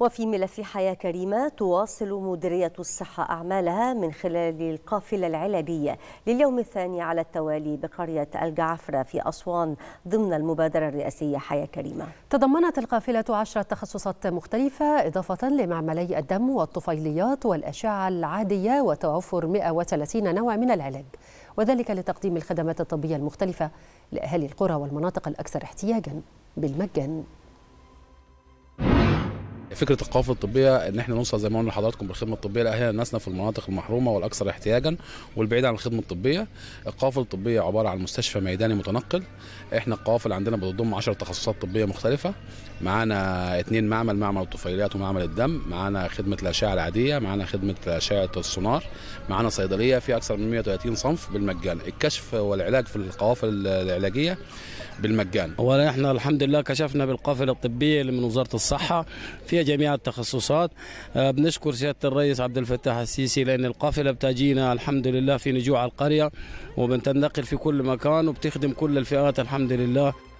وفي ملف حياة كريمة تواصل مديرية الصحة أعمالها من خلال القافلة العلاجية لليوم الثاني على التوالي بقرية الجعفرة في أسوان ضمن المبادرة الرئاسية حياة كريمة تضمنت القافلة عشرة تخصصات مختلفة إضافة لمعملي الدم والطفيليات والأشعة العادية وتوفر 130 نوع من العلاج وذلك لتقديم الخدمات الطبية المختلفة لأهالي القرى والمناطق الأكثر احتياجا بالمجان فكره القوافل الطبيه ان احنا نوصل زي ما قلنا لحضراتكم بالخدمه الطبيه لاهالينا ناسنا في المناطق المحرومه والاكثر احتياجا والبعيد عن الخدمه الطبيه القوافل الطبيه عباره عن مستشفى ميداني متنقل احنا القوافل عندنا بتضم 10 تخصصات طبيه مختلفه معانا اثنين معمل معمل الطفيليات ومعمل الدم معانا خدمه الاشعه العاديه معانا خدمه اشعه السونار معانا صيدليه في اكثر من 130 صنف بالمجان الكشف والعلاج في القوافل العلاجيه بالمجان اولا احنا الحمد لله كشفنا بالقافله الطبيه اللي من وزاره الصحه في جميع التخصصات آه، بنشكر سياده الرئيس عبد الفتاح السيسي لان القافله بتجينا الحمد لله في نجوع القريه وبتنتقل في كل مكان وبتخدم كل الفئات الحمد لله